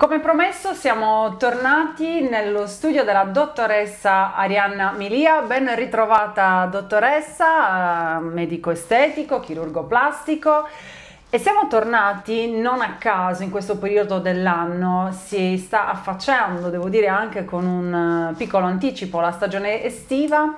Come promesso siamo tornati nello studio della dottoressa Arianna Milia, ben ritrovata dottoressa, eh, medico estetico, chirurgo plastico e siamo tornati non a caso in questo periodo dell'anno, si sta affacciando, devo dire anche con un eh, piccolo anticipo, la stagione estiva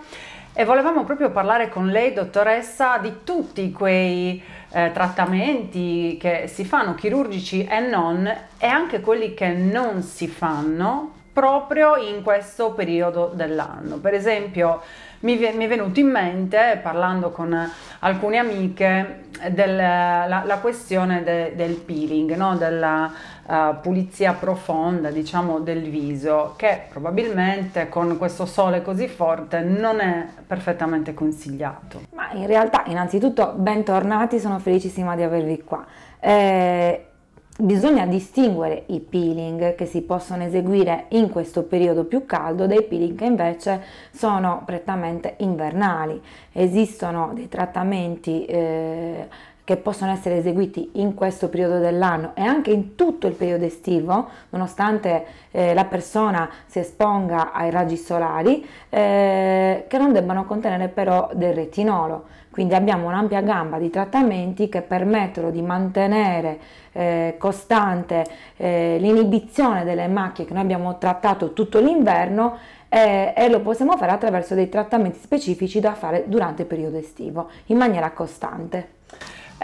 e volevamo proprio parlare con lei dottoressa di tutti quei eh, trattamenti che si fanno, chirurgici e non, e anche quelli che non si fanno, proprio in questo periodo dell'anno. Per esempio, mi, è venuto in mente, parlando con alcune amiche, del, la, la, questione de, del peeling, no? della uh, pulizia profonda, diciamo, del viso, che probabilmente con questo sole così forte non è perfettamente consigliato. Ma in realtà, innanzitutto, bentornati, sono felicissima di avervi qua. Eh, Bisogna distinguere i peeling che si possono eseguire in questo periodo più caldo dai peeling che invece sono prettamente invernali. Esistono dei trattamenti eh, che possono essere eseguiti in questo periodo dell'anno e anche in tutto il periodo estivo, nonostante eh, la persona si esponga ai raggi solari, eh, che non debbano contenere però del retinolo. Quindi abbiamo un'ampia gamba di trattamenti che permettono di mantenere eh, costante eh, l'inibizione delle macchie che noi abbiamo trattato tutto l'inverno eh, e, lo possiamo fare attraverso dei trattamenti specifici da fare durante il periodo estivo in maniera costante.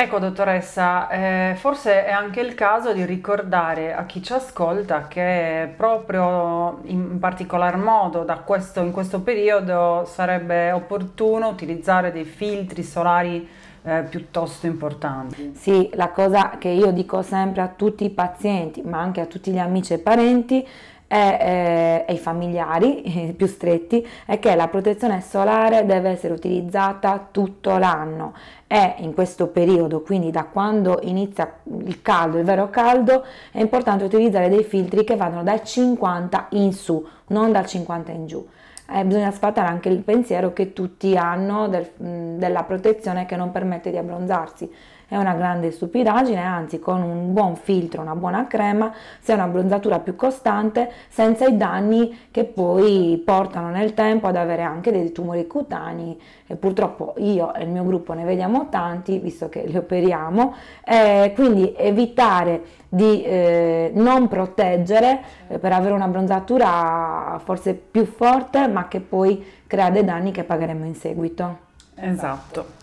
Ecco dottoressa, eh, forse è anche il caso di ricordare a chi ci ascolta che proprio in particolar modo questo, in questo periodo sarebbe opportuno utilizzare dei filtri solari eh, piuttosto importanti. Sì, la cosa che io dico sempre a tutti i pazienti, ma anche a tutti gli amici e parenti, e eh, i familiari eh, più stretti è che la protezione solare deve essere utilizzata tutto l'anno e in questo periodo, quindi da quando inizia il caldo, il vero caldo, è importante utilizzare dei filtri che vanno dal 50 in su, non dal 50 in giù. Eh, bisogna sfatare anche il pensiero che tutti hanno del, della protezione che non permette di abbronzarsi è una grande stupidaggine, anzi con un buon filtro, una buona crema, si ha una bronzatura più costante senza i danni che poi portano nel tempo ad avere anche dei tumori cutanei e purtroppo io e il mio gruppo ne vediamo tanti visto che li operiamo, eh, quindi evitare di eh, non proteggere eh, per avere una bronzatura forse più forte ma che poi crea dei danni che pagheremo in seguito. Esatto.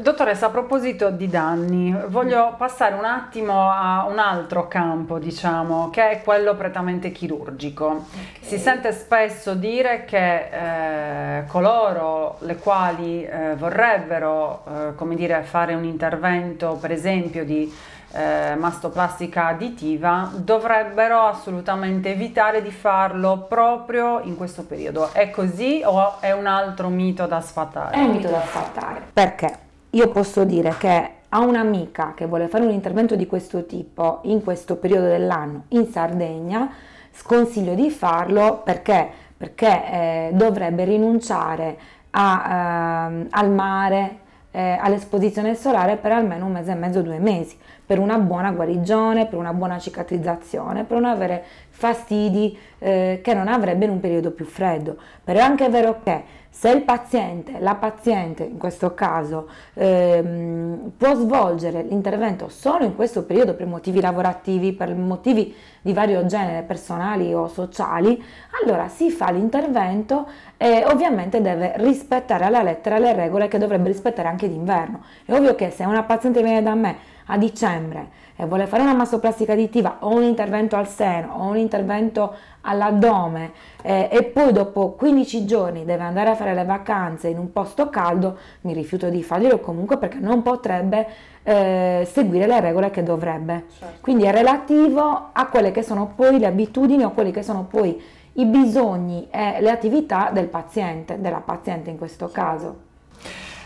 Dottoressa, a proposito di danni, voglio mm. passare un attimo a un altro campo, diciamo, che è quello prettamente chirurgico. Okay. Si sente spesso dire che eh, coloro le quali eh, vorrebbero, eh, come dire, fare un intervento, per esempio, di eh, mastoplastica additiva, dovrebbero assolutamente evitare di farlo proprio in questo periodo. È così o è un altro mito da sfatare? È un mito da sfatare. Perché? io posso dire che a un'amica che vuole fare un intervento di questo tipo in questo periodo dell'anno in Sardegna, sconsiglio di farlo perché, perché eh, dovrebbe rinunciare a, eh, al mare, eh, all'esposizione solare per almeno un mese e mezzo, due mesi, per una buona guarigione, per una buona cicatrizzazione, per non avere fastidi eh, che non avrebbe in un periodo più freddo. Però è anche vero che se il paziente, la paziente in questo caso, ehm, può svolgere l'intervento solo in questo periodo per motivi lavorativi, per motivi di vario genere, personali o sociali, allora si fa l'intervento e ovviamente deve rispettare alla lettera le regole che dovrebbe rispettare anche d'inverno. È ovvio che se una paziente viene da me a dicembre e vuole fare una mastoplastica additiva o un intervento al seno o un intervento all'addome eh, e poi dopo 15 giorni deve andare a fare le vacanze in un posto caldo, mi rifiuto di farglielo comunque perché non potrebbe eh, seguire le regole che dovrebbe. Certo. Quindi è relativo a quelle che sono poi le abitudini o quelli che sono poi i bisogni e le attività del paziente, della paziente in questo certo. caso.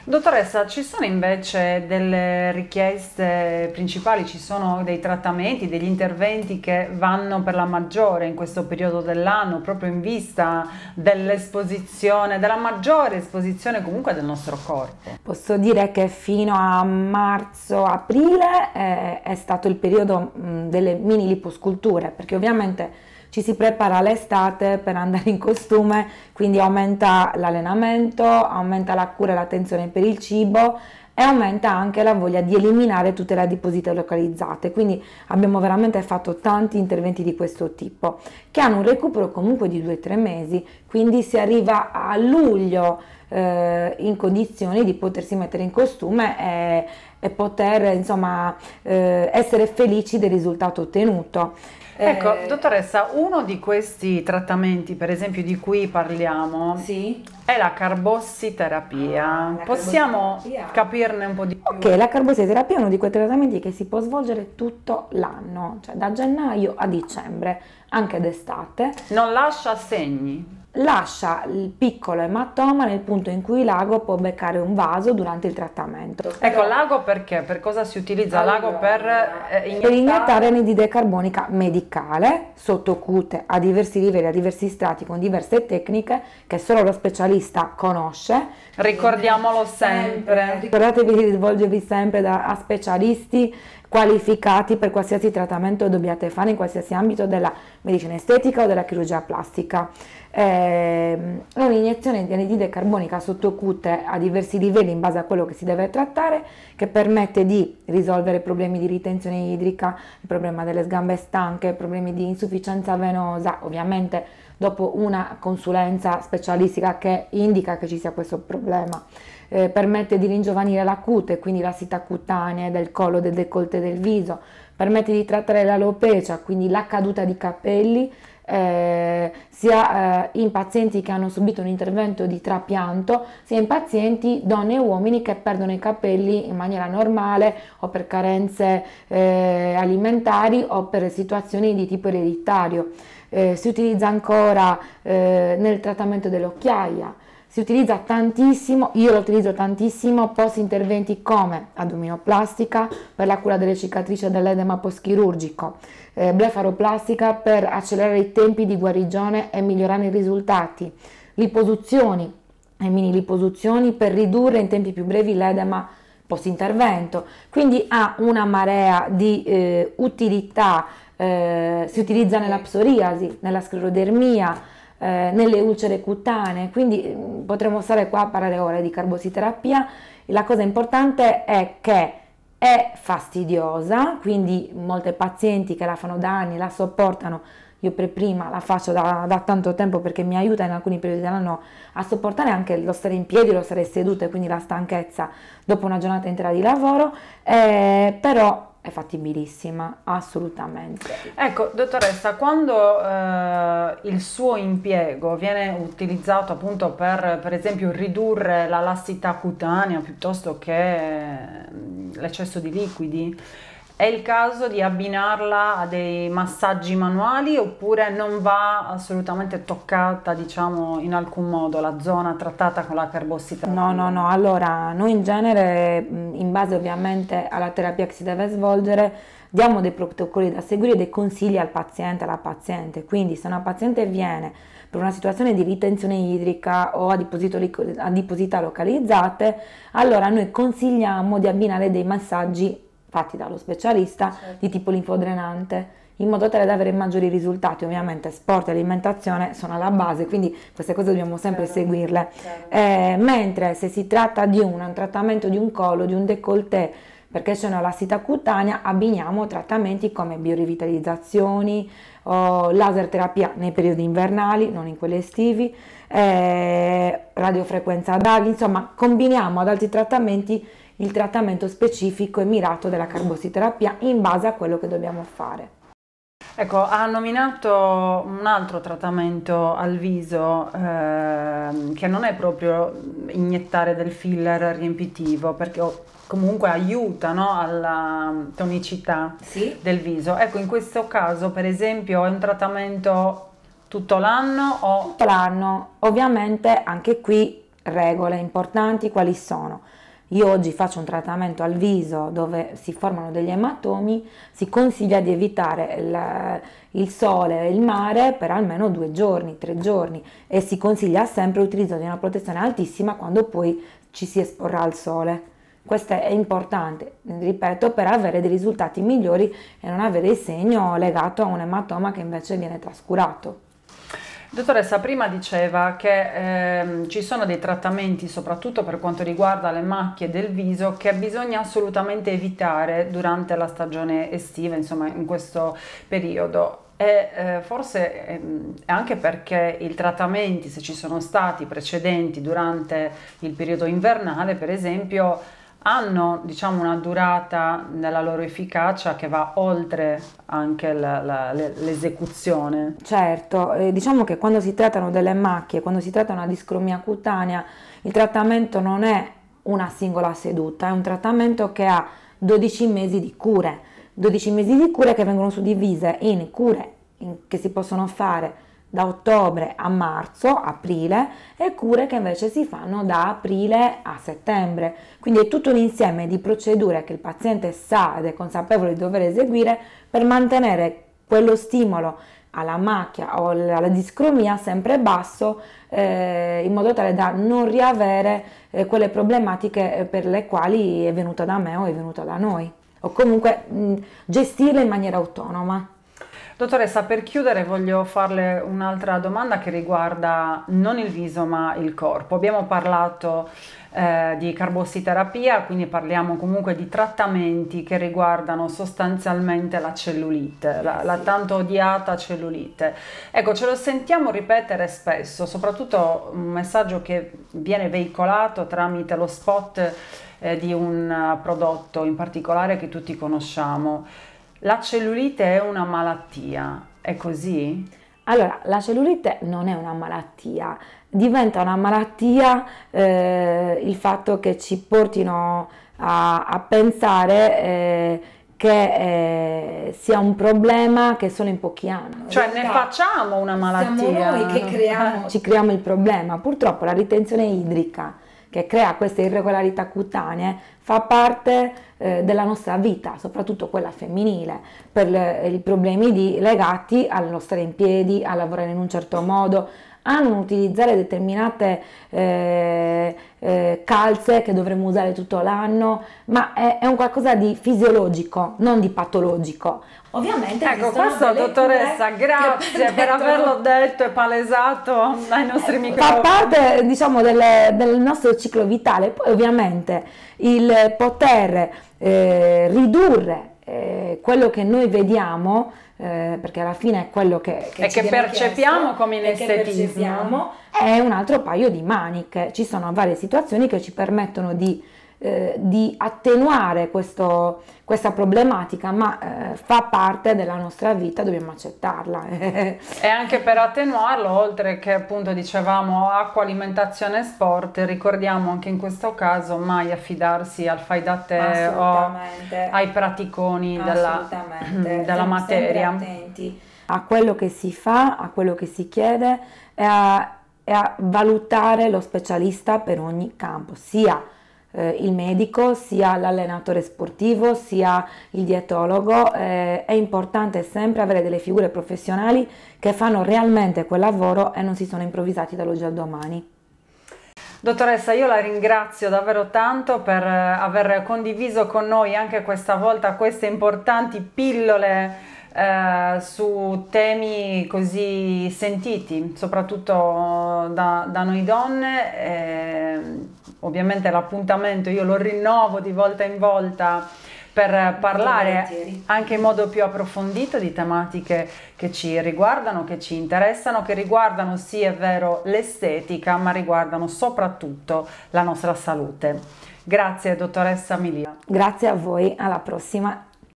Dottoressa, ci sono invece delle richieste principali, ci sono dei trattamenti, degli interventi che vanno per la maggiore in questo periodo dell'anno, proprio in vista dell'esposizione, della maggiore esposizione comunque del nostro corpo? Posso dire che fino a marzo-aprile è, eh, è stato il periodo delle mini liposculture, perché ovviamente ci si prepara l'estate per andare in costume, quindi aumenta l'allenamento, aumenta la cura e l'attenzione per il cibo e aumenta anche la voglia di eliminare tutte le adiposite localizzate. Quindi abbiamo veramente fatto tanti interventi di questo tipo che hanno un recupero comunque di 2-3 mesi, quindi si arriva a luglio eh, in condizioni di potersi mettere in costume e, e poter insomma eh, essere felici del risultato ottenuto. Ecco, eh, dottoressa, uno di questi trattamenti, per esempio, di cui parliamo, sì? È la carbossiterapia. Ah, la Possiamo carbossiterapia. capirne un po' di più? Ok, la carbossiterapia è uno di quei trattamenti che si può svolgere tutto l'anno, cioè da gennaio a dicembre, anche d'estate. Non lascia segni? lascia il piccolo ematoma nel punto in cui l'ago può beccare un vaso durante il trattamento. Ecco, l'ago perché? Per cosa si utilizza l'ago? Per, eh, iniettare... iniettare anidride carbonica medicale sottocute a diversi livelli, a diversi strati, con diverse tecniche che solo lo specialista acquista conosce. Ricordiamolo sempre. Ricordatevi di rivolgervi sempre da, a specialisti qualificati per qualsiasi trattamento dobbiate fare in qualsiasi ambito della medicina estetica o della chirurgia plastica. Eh, un'iniezione di anidride carbonica sottocute a diversi livelli in base a quello che si deve trattare che permette di risolvere problemi di ritenzione idrica, il problema delle gambe stanche, problemi di insufficienza venosa, ovviamente dopo una consulenza specialistica che indica che ci sia questo problema. Eh, permette di ringiovanire la cute, quindi la sita cutanea del collo, del decolte del viso, permette di trattare l'alopecia, quindi la caduta di capelli, eh, sia eh, in pazienti che hanno subito un intervento di trapianto, sia in pazienti donne e uomini che perdono i capelli in maniera normale o per carenze eh, alimentari o per situazioni di tipo ereditario eh, si utilizza ancora eh, nel trattamento dell'occhiaia, si utilizza tantissimo, io lo utilizzo tantissimo post interventi come addominoplastica per la cura delle cicatrici e dell'edema postchirurgico, eh, blefaroplastica per accelerare i tempi di guarigione e migliorare i risultati, liposuzioni e eh, mini liposuzioni per ridurre in tempi più brevi l'edema post intervento, quindi ha una marea di eh, utilità eh, si utilizza nella psoriasi, nella sclerodermia, eh, nelle ulcere cutanee, quindi mm, potremmo stare qua a parlare ore di carbositerapia. La cosa importante è che è fastidiosa, quindi molte pazienti che la fanno da anni la sopportano. Io per prima la faccio da, da tanto tempo perché mi aiuta in alcuni periodi dell'anno a sopportare anche lo stare in piedi, lo stare seduto e quindi la stanchezza dopo una giornata intera di lavoro, eh, però è fattibilissima, assolutamente. Ecco, dottoressa, quando eh, il suo impiego viene utilizzato appunto per, per esempio, ridurre la lassità cutanea piuttosto che mm, l'eccesso di liquidi, è il caso di abbinarla a dei massaggi manuali oppure non va assolutamente toccata, diciamo, in alcun modo la zona trattata con la carbossiterapia? No, no, no. Allora, noi in genere, in base ovviamente alla terapia che si deve svolgere, diamo dei protocolli da seguire, dei consigli al paziente, alla paziente. Quindi se una paziente viene per una situazione di ritenzione idrica o adiposità localizzate, allora noi consigliamo di abbinare dei massaggi fatti dallo specialista certo. di tipo linfodrenante in modo tale da avere maggiori risultati. Ovviamente sport e alimentazione sono alla base, quindi queste cose dobbiamo sempre certo, seguirle. Certo. Eh, mentre se si tratta di un, un, trattamento di un collo, di un décolleté, perché c'è una lassità cutanea, abbiniamo trattamenti come biorivitalizzazioni, o laser terapia nei periodi invernali, non in quelli estivi, eh, radiofrequenza ad aghi, insomma combiniamo ad altri trattamenti il trattamento specifico e mirato della carbossiterapia in base a quello che dobbiamo fare. Ecco, ha nominato un altro trattamento al viso eh, che non è proprio iniettare del filler riempitivo, perché comunque aiuta no, alla tonicità sì. del viso. Ecco, in questo caso, per esempio, è un trattamento tutto l'anno o... Tutto l'anno. Ovviamente anche qui regole importanti quali sono? io oggi faccio un trattamento al viso dove si formano degli ematomi, si consiglia di evitare il, il sole e il mare per almeno due giorni, tre giorni e si consiglia sempre l'utilizzo di una protezione altissima quando poi ci si esporrà al sole. Questo è importante, ripeto, per avere dei risultati migliori e non avere il segno legato a un ematoma che invece viene trascurato. Dottoressa, prima diceva che ehm, ci sono dei trattamenti, soprattutto per quanto riguarda le macchie del viso, che bisogna assolutamente evitare durante la stagione estiva, insomma in questo periodo. E eh, forse ehm, anche perché i trattamenti, se ci sono stati precedenti durante il periodo invernale, per esempio, hanno diciamo, una durata nella loro efficacia che va oltre anche la, la, l'esecuzione. Certo, eh, diciamo che quando si trattano delle macchie, quando si tratta di una discromia cutanea, il trattamento non è una singola seduta, è un trattamento che ha 12 mesi di cure, 12 mesi di cure che vengono suddivise in cure che si possono fare da ottobre a marzo, aprile e cure che invece si fanno da aprile a settembre. Quindi è tutto un insieme di procedure che il paziente sa ed è consapevole di dover eseguire per mantenere quello stimolo alla macchia o alla discromia sempre basso eh, in modo tale da non riavere eh, quelle problematiche eh, per le quali è venuta da me o è venuta da noi o comunque mh, gestirle in maniera autonoma. Dottoressa, per chiudere voglio farle un'altra domanda che riguarda non il viso ma il corpo. Abbiamo parlato eh, di carbossiterapia, quindi parliamo comunque di trattamenti che riguardano sostanzialmente la cellulite, la, la tanto odiata cellulite. Ecco, ce lo sentiamo ripetere spesso, soprattutto un messaggio che viene veicolato tramite lo spot eh, di un prodotto in particolare che tutti conosciamo. La cellulite è una malattia, è così? Allora, la cellulite non è una malattia, diventa una malattia eh, il fatto che ci portino a, a pensare eh, che eh, sia un problema che solo in pochi anni. Cioè ne facciamo una malattia. Siamo noi che creiamo. Ci creiamo il problema. Purtroppo la ritenzione idrica che crea queste irregolarità cutanee fa parte eh, della nostra vita, soprattutto quella femminile, per i problemi di, legati allo stare in piedi, a lavorare in un certo modo, a non utilizzare determinate eh, eh, calze che dovremmo usare tutto l'anno, ma è, è, un qualcosa di fisiologico, non di patologico. Ovviamente Ecco, questo dottoressa, grazie per, averlo detto e palesato ai nostri eh, microfoni. Fa parte, diciamo, delle, del nostro ciclo vitale. Poi ovviamente il poter eh, ridurre eh, quello che noi vediamo eh, perché alla fine è quello che, che, e che percepiamo chiesto, come inestetismo, è un altro paio di maniche. Ci sono varie situazioni che ci permettono di eh, di attenuare questo, questa problematica, ma eh, fa parte della nostra vita, dobbiamo accettarla. e anche per attenuarlo, oltre che appunto dicevamo acqua, alimentazione e sport, ricordiamo anche in questo caso mai affidarsi al fai da te o ai praticoni della, della materia. attenti a quello che si fa, a quello che si chiede e a, e a valutare lo specialista per ogni campo, sia eh, il medico, sia l'allenatore sportivo, sia il dietologo, eh, è importante sempre avere delle figure professionali che fanno realmente quel lavoro e non si sono improvvisati dall'oggi al domani. Dottoressa, io la ringrazio davvero tanto per eh, aver condiviso con noi anche questa volta queste importanti pillole eh, su temi così sentiti, soprattutto eh, da, da noi donne. Eh, ovviamente l'appuntamento io lo rinnovo di volta in volta per parlare anche in modo più approfondito di tematiche che ci riguardano, che ci interessano, che riguardano sì è vero l'estetica, ma riguardano soprattutto la nostra salute. Grazie dottoressa Milia. Grazie a voi, alla prossima